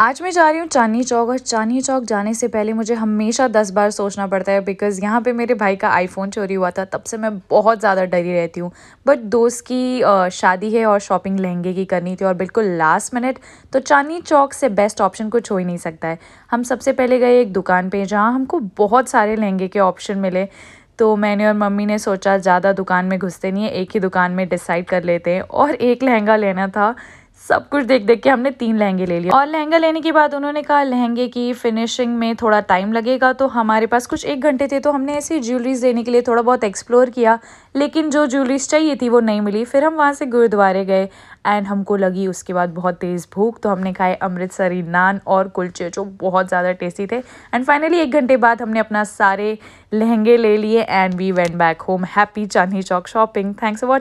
आज मैं जा रही हूँ चांदनी चौक और चांदनी चौक जाने से पहले मुझे हमेशा दस बार सोचना पड़ता है बिकॉज़ यहाँ पे मेरे भाई का आईफोन चोरी हुआ था तब से मैं बहुत ज़्यादा डरी रहती हूँ बट दोस्त की शादी है और शॉपिंग लहंगे की करनी थी और बिल्कुल लास्ट मिनट तो चांदनी चौक से बेस्ट ऑप्शन कुछ हो ही नहीं सकता है हम सबसे पहले गए एक दुकान पर जहाँ हमको बहुत सारे लहंगे के ऑप्शन मिले तो मैंने और मम्मी ने सोचा ज़्यादा दुकान में घुसते नहीं है एक ही दुकान में डिसाइड कर लेते हैं और एक लहंगा लेना था सब कुछ देख देख के हमने तीन लहंगे ले लिए और लहंगा लेने के बाद उन्होंने कहा लहंगे की फिनिशिंग में थोड़ा टाइम लगेगा तो हमारे पास कुछ एक घंटे थे तो हमने ऐसी ज्वेलरीज देने के लिए थोड़ा बहुत एक्सप्लोर किया लेकिन जो ज्वेलरीज चाहिए थी वो नहीं मिली फिर हम वहाँ से गुरुद्वारे गए एंड हमको लगी उसके बाद बहुत तेज़ भूख तो हमने खाए अमृतसरी नान और कुलचे जो बहुत ज़्यादा टेस्टी थे एंड फाइनली एक घंटे बाद हमने अपना सारे लहंगे ले लिए and we went back home happy Chandni Chowk shopping thanks for